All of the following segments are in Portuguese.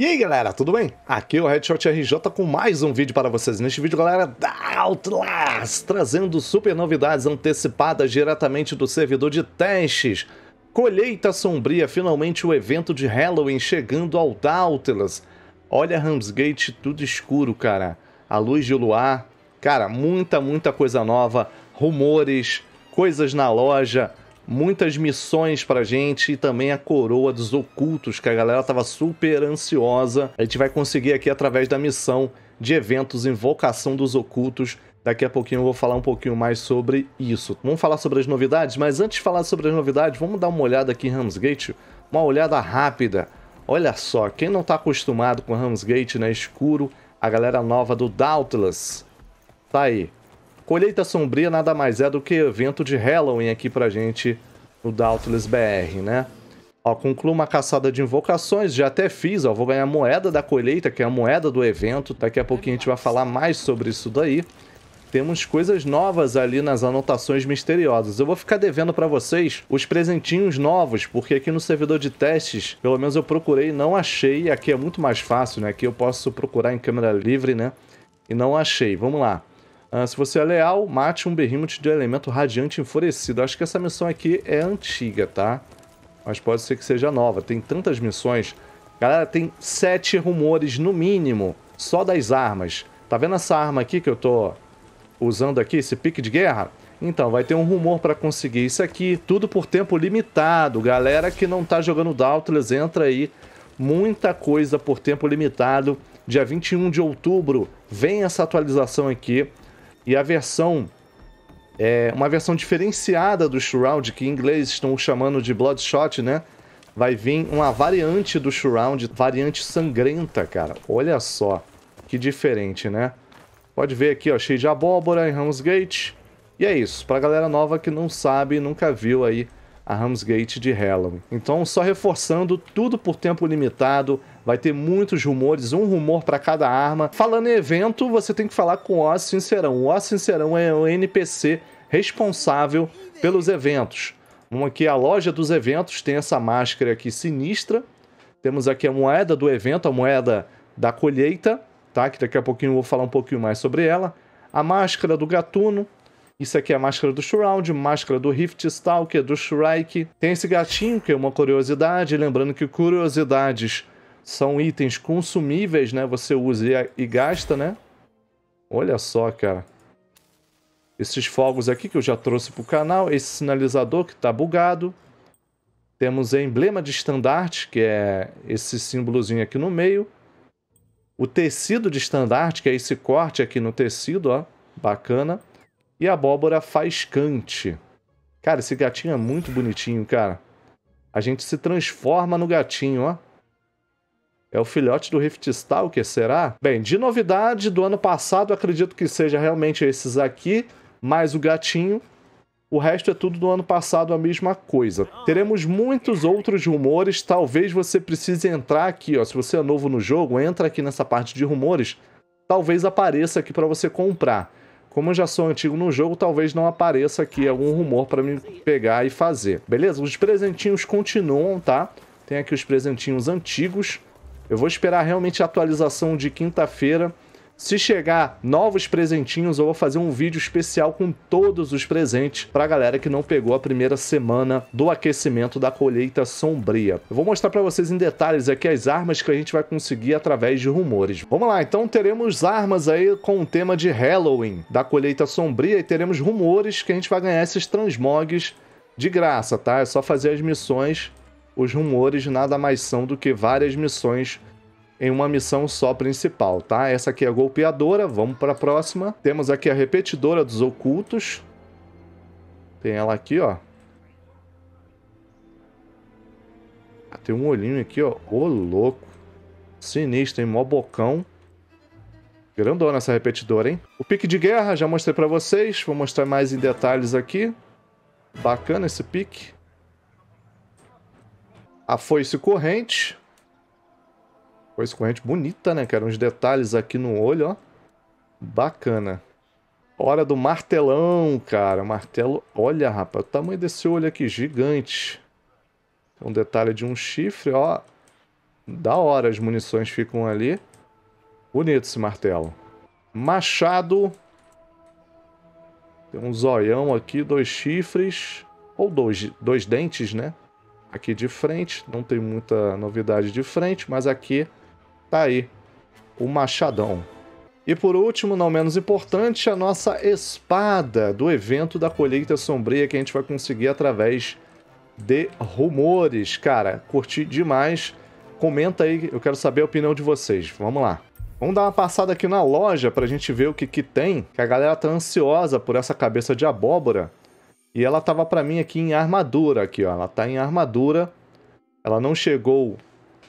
E aí galera, tudo bem? Aqui é o Headshot RJ com mais um vídeo para vocês. Neste vídeo, galera, da Outlast, trazendo super novidades antecipadas diretamente do servidor de testes. Colheita Sombria, finalmente o evento de Halloween chegando ao Outlast. Olha Ramsgate tudo escuro, cara. A luz de luar, cara, muita, muita coisa nova, rumores, coisas na loja, muitas missões pra gente e também a coroa dos ocultos, que a galera tava super ansiosa. A gente vai conseguir aqui através da missão de eventos Invocação dos Ocultos. Daqui a pouquinho eu vou falar um pouquinho mais sobre isso. Vamos falar sobre as novidades, mas antes de falar sobre as novidades, vamos dar uma olhada aqui em Ramsgate, uma olhada rápida. Olha só, quem não está acostumado com Ramsgate, né, escuro, a galera nova do Doubtless, tá aí. Colheita Sombria nada mais é do que evento de Halloween aqui pra gente no Doubtless BR, né? Ó, concluo uma caçada de invocações, já até fiz, ó, vou ganhar moeda da colheita, que é a moeda do evento, daqui a pouquinho a gente vai falar mais sobre isso daí. Temos coisas novas ali nas anotações misteriosas. Eu vou ficar devendo para vocês os presentinhos novos, porque aqui no servidor de testes, pelo menos eu procurei, não achei. Aqui é muito mais fácil, né? Aqui eu posso procurar em câmera livre, né? E não achei. Vamos lá. Ah, se você é leal, mate um Behemoth de elemento radiante enfurecido. Acho que essa missão aqui é antiga, tá? Mas pode ser que seja nova. Tem tantas missões. Galera, tem sete rumores no mínimo, só das armas. Tá vendo essa arma aqui que eu tô usando aqui, esse pique de guerra? Então, vai ter um rumor para conseguir isso aqui, tudo por tempo limitado. Galera que não tá jogando Dauntless, entra aí. Muita coisa por tempo limitado. Dia 21 de outubro vem essa atualização aqui. E a versão. É, uma versão diferenciada do Shroud, que em inglês estão chamando de Bloodshot, né? Vai vir uma variante do Shroud, variante sangrenta, cara. Olha só, que diferente, né? Pode ver aqui, ó, cheio de abóbora em Ramsgate. E é isso, pra galera nova que não sabe, nunca viu aí a Ramsgate de Halloween. Então, só reforçando, tudo por tempo limitado, Vai ter muitos rumores, um rumor para cada arma. Falando em evento, você tem que falar com o Oz Sincerão. O Oz Sincerão é o NPC responsável pelos eventos. Vamos aqui, a loja dos eventos tem essa máscara aqui sinistra. Temos aqui a moeda do evento, a moeda da colheita, tá? Que daqui a pouquinho eu vou falar um pouquinho mais sobre ela. A máscara do gatuno. Isso aqui é a máscara do Shroud, máscara do Rift Stalker, do Shrike. Tem esse gatinho, que é uma curiosidade. Lembrando que curiosidades são itens consumíveis, né? Você usa e gasta, né? Olha só, cara. Esses fogos aqui que eu já trouxe para o canal. Esse sinalizador que está bugado. Temos emblema de estandarte, que é esse símbolozinho aqui no meio. O tecido de estandarte, que é esse corte aqui no tecido, ó. Bacana. E a abóbora faiscante. Cara, esse gatinho é muito bonitinho, cara. A gente se transforma no gatinho, ó. É o filhote do Rift Star, o que será? Bem, de novidade do ano passado, acredito que seja realmente esses aqui, mais o gatinho. O resto é tudo do ano passado a mesma coisa. Teremos muitos outros rumores, talvez você precise entrar aqui, ó. Se você é novo no jogo, entra aqui nessa parte de rumores, talvez apareça aqui para você comprar. Como eu já sou antigo no jogo, talvez não apareça aqui algum rumor para me pegar e fazer. Beleza? Os presentinhos continuam, tá? Tem aqui os presentinhos antigos eu vou esperar realmente a atualização de quinta-feira. Se chegar novos presentinhos, eu vou fazer um vídeo especial com todos os presentes para a galera que não pegou a primeira semana do aquecimento da colheita sombria. Eu vou mostrar para vocês em detalhes aqui as armas que a gente vai conseguir através de rumores. Vamos lá, então teremos armas aí com o tema de Halloween da colheita sombria e teremos rumores que a gente vai ganhar esses transmogs de graça, tá? É só fazer as missões os rumores nada mais são do que várias missões em uma missão só principal, tá? Essa aqui é a golpeadora, vamos para a próxima. Temos aqui a repetidora dos ocultos. Tem ela aqui, ó. Ah, tem um olhinho aqui, ó. Ô, louco. Sinistro, hein? Mó bocão. Grandona essa repetidora, hein? O pique de guerra já mostrei para vocês. Vou mostrar mais em detalhes aqui. Bacana esse pique a foice corrente. Foice corrente bonita, né, cara? Uns detalhes aqui no olho, ó. Bacana. Hora do martelão, cara. Martelo. Olha, rapaz, o tamanho desse olho aqui, gigante. Um detalhe de um chifre, ó. Da hora as munições ficam ali. Bonito esse martelo. Machado. Tem um zoião aqui, dois chifres. Ou dois, dois dentes, né? aqui de frente, não tem muita novidade de frente, mas aqui tá aí o machadão. E por último, não menos importante, a nossa espada do evento da colheita sombria que a gente vai conseguir através de rumores. Cara, curti demais. Comenta aí, eu quero saber a opinião de vocês. Vamos lá. Vamos dar uma passada aqui na loja para a gente ver o que, que tem, que a galera tá ansiosa por essa cabeça de abóbora. E ela tava para mim aqui em armadura, aqui, ó. Ela tá em armadura. Ela não chegou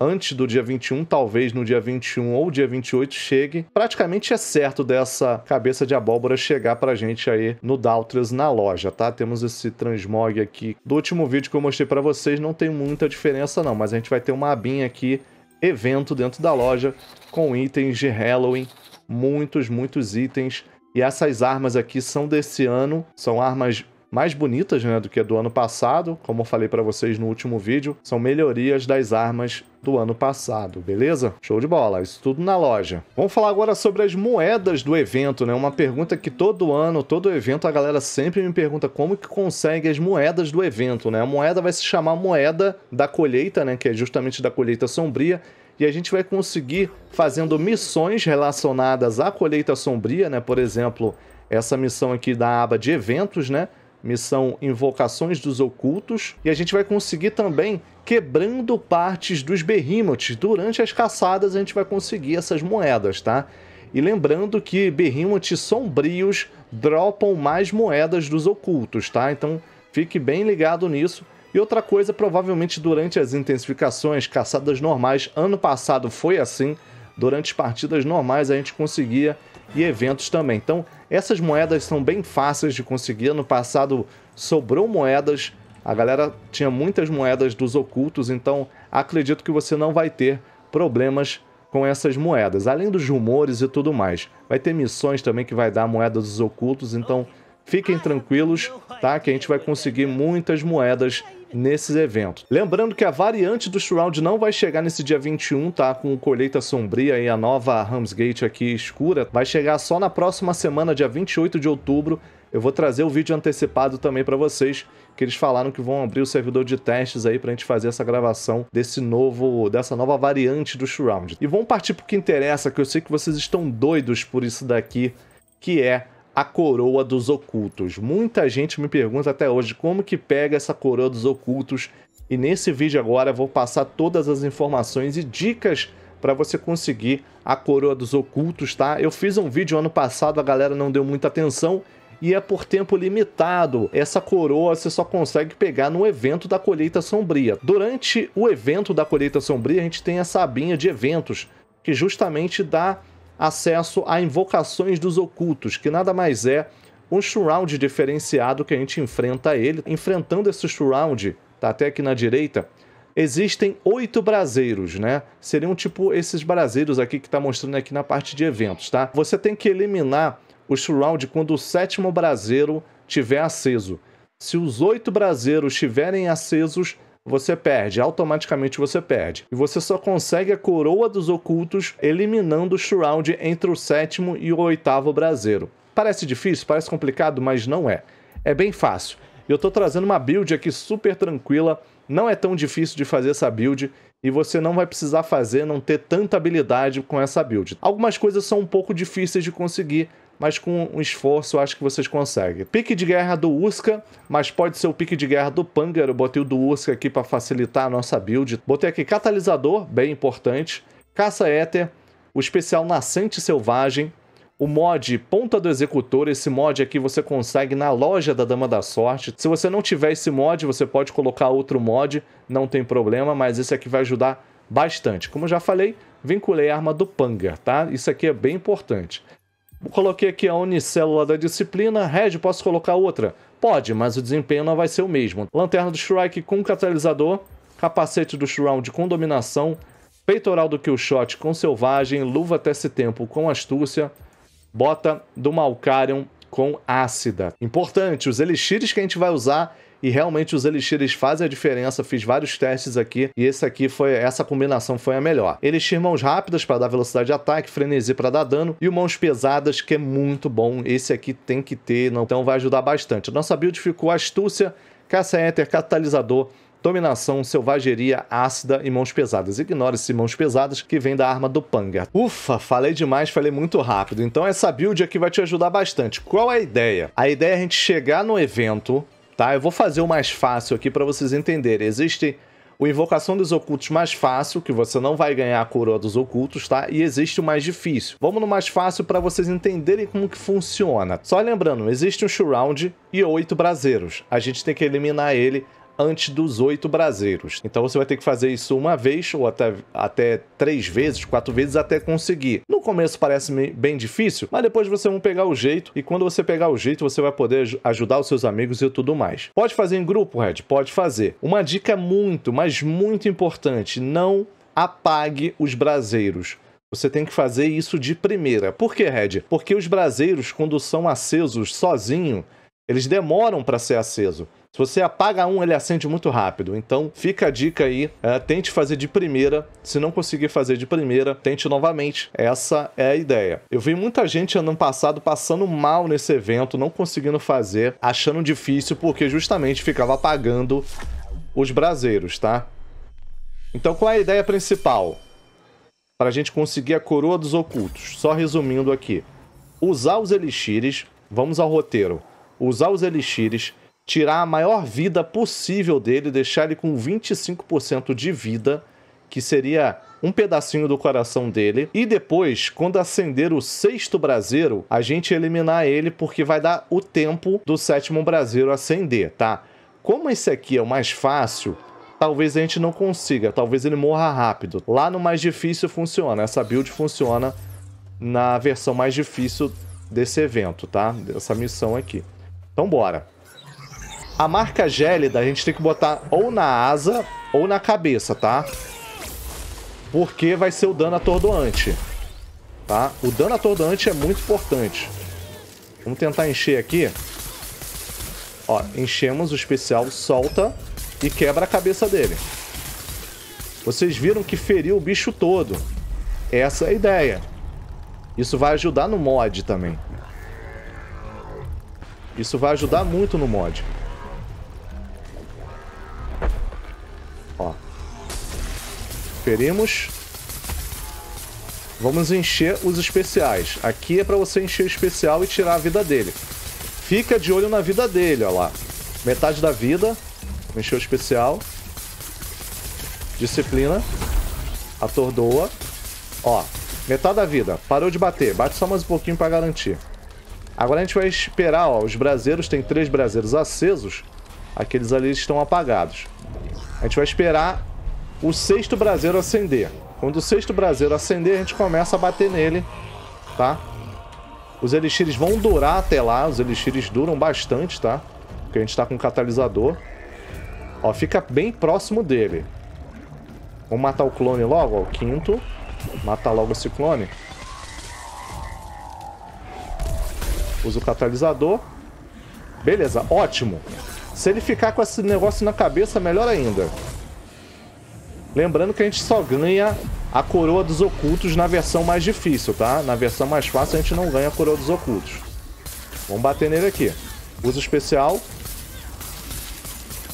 antes do dia 21, talvez no dia 21 ou dia 28 chegue. Praticamente é certo dessa cabeça de abóbora chegar pra gente aí no Daltras na loja, tá? Temos esse transmog aqui. Do último vídeo que eu mostrei para vocês não tem muita diferença não, mas a gente vai ter uma abinha aqui, evento dentro da loja, com itens de Halloween, muitos, muitos itens. E essas armas aqui são desse ano, são armas mais bonitas né, do que a do ano passado. Como eu falei para vocês no último vídeo, são melhorias das armas do ano passado, beleza? Show de bola, isso tudo na loja. Vamos falar agora sobre as moedas do evento, né? Uma pergunta que todo ano, todo evento, a galera sempre me pergunta como que consegue as moedas do evento, né? A moeda vai se chamar moeda da colheita, né? Que é justamente da colheita sombria e a gente vai conseguir fazendo missões relacionadas à colheita sombria, né? Por exemplo, essa missão aqui da aba de eventos, né? missão Invocações dos Ocultos, e a gente vai conseguir também quebrando partes dos berrimotes. Durante as caçadas a gente vai conseguir essas moedas, tá? E lembrando que berrimotes sombrios dropam mais moedas dos ocultos, tá? Então fique bem ligado nisso. E outra coisa, provavelmente durante as intensificações, caçadas normais, ano passado foi assim, durante partidas normais a gente conseguia e eventos também. Então, essas moedas são bem fáceis de conseguir. No passado sobrou moedas, a galera tinha muitas moedas dos ocultos, então acredito que você não vai ter problemas com essas moedas, além dos rumores e tudo mais. Vai ter missões também que vai dar moedas dos ocultos, então fiquem tranquilos, tá? Que a gente vai conseguir muitas moedas nesses eventos. Lembrando que a variante do Shroud não vai chegar nesse dia 21, tá? Com colheita sombria e a nova Ramsgate aqui escura. Vai chegar só na próxima semana, dia 28 de outubro. Eu vou trazer o vídeo antecipado também para vocês, que eles falaram que vão abrir o servidor de testes aí pra gente fazer essa gravação desse novo, dessa nova variante do Shroud. E vamos partir pro que interessa, que eu sei que vocês estão doidos por isso daqui, que é a coroa dos ocultos. Muita gente me pergunta até hoje como que pega essa coroa dos ocultos. E nesse vídeo agora vou passar todas as informações e dicas para você conseguir a coroa dos ocultos, tá? Eu fiz um vídeo ano passado, a galera não deu muita atenção e é por tempo limitado. Essa coroa você só consegue pegar no evento da colheita sombria. Durante o evento da colheita sombria, a gente tem essa abinha de eventos que justamente dá acesso a Invocações dos Ocultos, que nada mais é um shroud diferenciado que a gente enfrenta ele. Enfrentando esse shroud tá até aqui na direita, existem oito braseiros, né? Seriam tipo esses braseiros aqui que está mostrando aqui na parte de eventos, tá? Você tem que eliminar o shroud quando o sétimo braseiro tiver aceso. Se os oito braseiros estiverem acesos, você perde, automaticamente você perde. E você só consegue a coroa dos ocultos eliminando o Shroud entre o sétimo e o oitavo braseiro. Parece difícil, parece complicado, mas não é. É bem fácil. Eu estou trazendo uma build aqui super tranquila, não é tão difícil de fazer essa build e você não vai precisar fazer, não ter tanta habilidade com essa build. Algumas coisas são um pouco difíceis de conseguir, mas com um esforço acho que vocês conseguem. Pique de guerra do Usca, mas pode ser o pique de guerra do Pangaro. Botei o do Usca aqui para facilitar a nossa build. Botei aqui catalisador, bem importante, caça éter, o especial nascente selvagem, o mod Ponta do Executor, esse mod aqui você consegue na loja da Dama da Sorte. Se você não tiver esse mod, você pode colocar outro mod, não tem problema, mas esse aqui vai ajudar bastante. Como eu já falei, vinculei a arma do Panga, tá? Isso aqui é bem importante. Coloquei aqui a unicélula da disciplina. Red, posso colocar outra? Pode, mas o desempenho não vai ser o mesmo. Lanterna do Shrike com catalisador, capacete do Shroud com dominação, peitoral do Killshot com selvagem, luva esse tempo com astúcia, bota do Malcarion com ácida. Importante, os elixires que a gente vai usar e realmente os elixires fazem a diferença. Fiz vários testes aqui e esse aqui foi essa combinação foi a melhor. Elixir mãos rápidas para dar velocidade de ataque, frenesi para dar dano e o mãos pesadas que é muito bom. Esse aqui tem que ter, não... então vai ajudar bastante. nossa build ficou astúcia, caça é éter, catalisador, dominação, selvageria, ácida e mãos pesadas. Ignore-se mãos pesadas, que vem da arma do Panga. Ufa, falei demais, falei muito rápido. Então essa build aqui vai te ajudar bastante. Qual é a ideia? A ideia é a gente chegar no evento, Tá? Eu vou fazer o mais fácil aqui para vocês entenderem. Existe o Invocação dos Ocultos mais fácil, que você não vai ganhar a coroa dos ocultos, tá? E existe o mais difícil. Vamos no mais fácil para vocês entenderem como que funciona. Só lembrando, existe um Shroud e oito braseiros. A gente tem que eliminar ele antes dos oito braseiros. Então você vai ter que fazer isso uma vez ou até, até três vezes, quatro vezes até conseguir. No começo parece bem difícil, mas depois você vai pegar o jeito e quando você pegar o jeito você vai poder ajudar os seus amigos e tudo mais. Pode fazer em grupo, Red? Pode fazer. Uma dica é muito, mas muito importante, não apague os braseiros. Você tem que fazer isso de primeira. Por que, Red? Porque os braseiros, quando são acesos sozinho, eles demoram para ser aceso. Se você apaga um, ele acende muito rápido. Então fica a dica aí, é, tente fazer de primeira. Se não conseguir fazer de primeira, tente novamente. Essa é a ideia. Eu vi muita gente ano passado passando mal nesse evento, não conseguindo fazer, achando difícil porque justamente ficava apagando os braseiros, tá? Então qual é a ideia principal? Para a gente conseguir a coroa dos ocultos, só resumindo aqui. Usar os elixires, vamos ao roteiro usar os elixires, tirar a maior vida possível dele, deixar ele com 25% de vida, que seria um pedacinho do coração dele. E depois, quando acender o sexto braseiro, a gente eliminar ele porque vai dar o tempo do sétimo braseiro acender, tá? Como esse aqui é o mais fácil, talvez a gente não consiga, talvez ele morra rápido. Lá no mais difícil funciona, essa build funciona na versão mais difícil desse evento, tá? Dessa missão aqui. Então bora. A marca gélida a gente tem que botar ou na asa ou na cabeça, tá? Porque vai ser o dano atordoante. Tá? O dano atordoante é muito importante. Vamos tentar encher aqui. Ó, enchemos o especial, solta e quebra a cabeça dele. Vocês viram que feriu o bicho todo. Essa é a ideia. Isso vai ajudar no mod também. Isso vai ajudar muito no mod. Ó. Ferimos. Vamos encher os especiais. Aqui é para você encher o especial e tirar a vida dele. Fica de olho na vida dele, ó lá. Metade da vida. encheu o especial. Disciplina. Atordoa. Ó, metade da vida. Parou de bater. Bate só mais um pouquinho para garantir. Agora a gente vai esperar, ó, os braseiros, tem três braseiros acesos, aqueles ali estão apagados. A gente vai esperar o sexto braseiro acender. Quando o sexto braseiro acender, a gente começa a bater nele, tá? Os elixires vão durar até lá, os elixires duram bastante, tá? Porque a gente tá com o catalisador. Ó, fica bem próximo dele. Vamos matar o clone logo, ó, o quinto. Matar logo esse clone. Usa o catalisador. Beleza, ótimo. Se ele ficar com esse negócio na cabeça, melhor ainda. Lembrando que a gente só ganha a coroa dos ocultos na versão mais difícil, tá? Na versão mais fácil a gente não ganha a coroa dos ocultos. Vamos bater nele aqui. Usa o especial.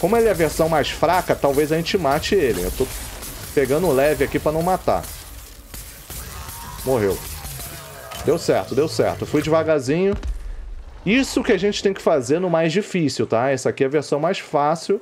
Como ele é a versão mais fraca, talvez a gente mate ele. Eu tô pegando leve aqui pra não matar. Morreu. Deu certo, deu certo. fui devagarzinho. Isso que a gente tem que fazer no mais difícil, tá? Essa aqui é a versão mais fácil.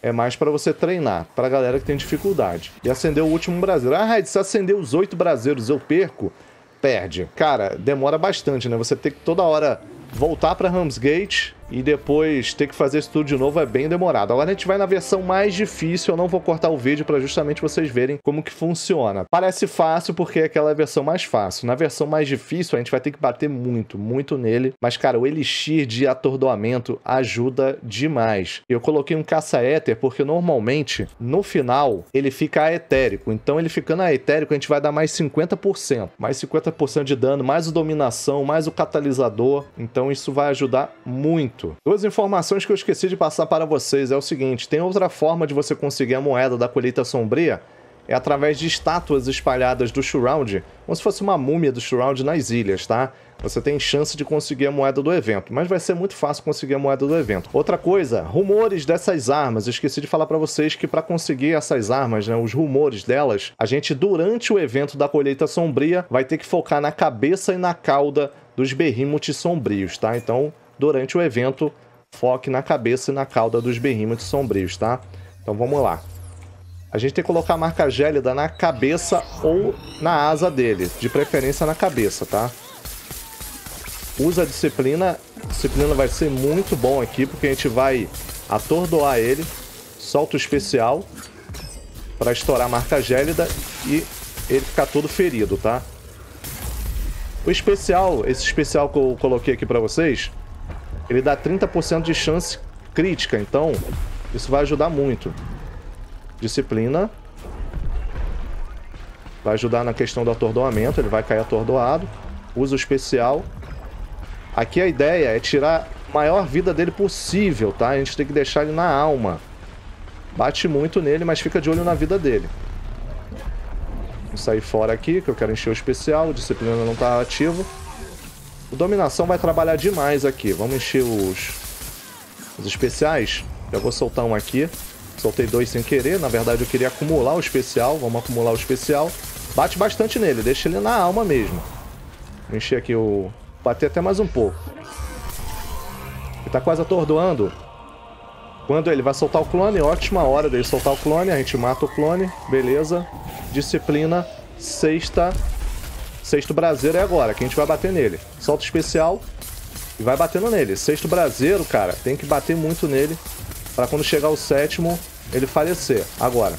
É mais para você treinar, pra galera que tem dificuldade. E acender o último braseiro. Ah, Raid, se acender os oito braseiros eu perco, perde. Cara, demora bastante, né? Você tem que toda hora voltar pra Ramsgate e depois ter que fazer isso tudo de novo é bem demorado. Agora a gente vai na versão mais difícil, eu não vou cortar o vídeo para justamente vocês verem como que funciona. Parece fácil porque é aquela é a versão mais fácil. Na versão mais difícil a gente vai ter que bater muito, muito nele, mas cara, o elixir de atordoamento ajuda demais. Eu coloquei um caça-éter porque normalmente no final ele fica aetérico, então ele ficando aetérico a gente vai dar mais 50%, mais 50% de dano, mais o dominação, mais o catalisador, então isso vai ajudar muito muito. Duas informações que eu esqueci de passar para vocês é o seguinte: tem outra forma de você conseguir a moeda da colheita sombria é através de estátuas espalhadas do Shroud, como se fosse uma múmia do Shroud nas ilhas, tá? Você tem chance de conseguir a moeda do evento, mas vai ser muito fácil conseguir a moeda do evento. Outra coisa, rumores dessas armas. Eu esqueci de falar para vocês que para conseguir essas armas, né, os rumores delas, a gente durante o evento da colheita sombria vai ter que focar na cabeça e na cauda dos berrimutes sombrios, tá? Então, durante o evento. Foque na cabeça e na cauda dos berrímetros sombrios, tá? Então vamos lá. A gente tem que colocar a marca gélida na cabeça ou na asa dele. De preferência na cabeça, tá? Usa a disciplina. disciplina vai ser muito bom aqui, porque a gente vai atordoar ele. Solta o especial para estourar a marca gélida e ele ficar todo ferido, tá? O especial, esse especial que eu coloquei aqui para vocês, ele dá 30% de chance crítica, então isso vai ajudar muito. Disciplina. Vai ajudar na questão do atordoamento, ele vai cair atordoado. Uso especial. Aqui a ideia é tirar a maior vida dele possível, tá? A gente tem que deixar ele na alma. Bate muito nele, mas fica de olho na vida dele. Vou sair fora aqui, que eu quero encher o especial. O disciplina não tá ativo. O Dominação vai trabalhar demais aqui. Vamos encher os, os especiais. Já vou soltar um aqui. Soltei dois sem querer. Na verdade, eu queria acumular o especial. Vamos acumular o especial. Bate bastante nele. Deixa ele na alma mesmo. Vou encher aqui o... Bater até mais um pouco. Ele tá quase atordoando. Quando ele vai soltar o clone, ótima hora dele soltar o clone. A gente mata o clone. Beleza. Disciplina. Sexta. Sexto braseiro é agora, que a gente vai bater nele. Salto especial e vai batendo nele. Sexto braseiro, cara, tem que bater muito nele para quando chegar o sétimo ele falecer. Agora.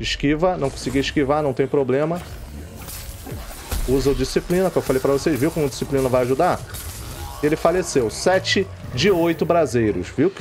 Esquiva, não consegui esquivar, não tem problema. Usa o disciplina, que eu falei para vocês, viu como disciplina vai ajudar? Ele faleceu. 7 de 8 braseiros, viu?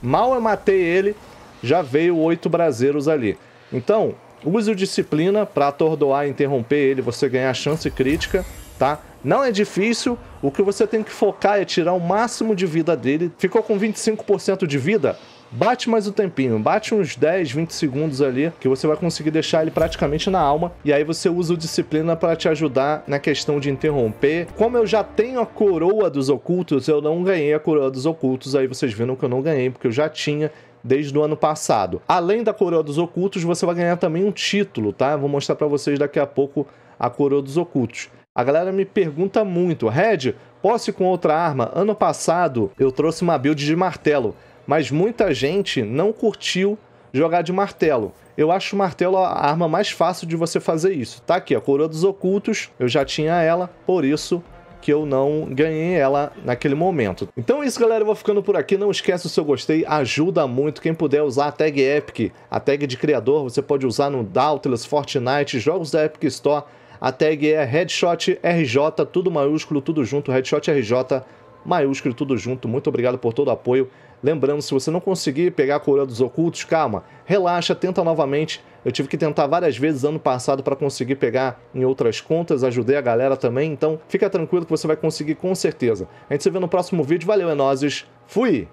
Mal eu matei ele, já veio 8 braseiros ali. Então, Use o disciplina para atordoar e interromper ele, você ganhar chance crítica, tá? Não é difícil, o que você tem que focar é tirar o máximo de vida dele. Ficou com 25% de vida? Bate mais um tempinho, bate uns 10, 20 segundos ali, que você vai conseguir deixar ele praticamente na alma. E aí você usa o disciplina para te ajudar na questão de interromper. Como eu já tenho a coroa dos ocultos, eu não ganhei a coroa dos ocultos. Aí vocês viram que eu não ganhei, porque eu já tinha desde o ano passado. Além da Coroa dos Ocultos, você vai ganhar também um título, tá? Vou mostrar para vocês daqui a pouco a Coroa dos Ocultos. A galera me pergunta muito, Red, posso ir com outra arma? Ano passado eu trouxe uma build de martelo, mas muita gente não curtiu jogar de martelo. Eu acho o martelo a arma mais fácil de você fazer isso. Tá aqui, a Coroa dos Ocultos, eu já tinha ela, por isso que eu não ganhei ela naquele momento. Então é isso, galera. Eu vou ficando por aqui. Não esquece o seu gostei. Ajuda muito. Quem puder usar a tag Epic, a tag de criador, você pode usar no Doubtless, Fortnite, jogos da Epic Store. A tag é Headshot RJ, tudo maiúsculo, tudo junto. Headshot RJ maiúsculo, tudo junto. Muito obrigado por todo o apoio. Lembrando, se você não conseguir pegar a coroa dos ocultos, calma, relaxa, tenta novamente. Eu tive que tentar várias vezes ano passado para conseguir pegar em outras contas, ajudei a galera também, então fica tranquilo que você vai conseguir com certeza. A gente se vê no próximo vídeo, valeu, Enoses, é fui!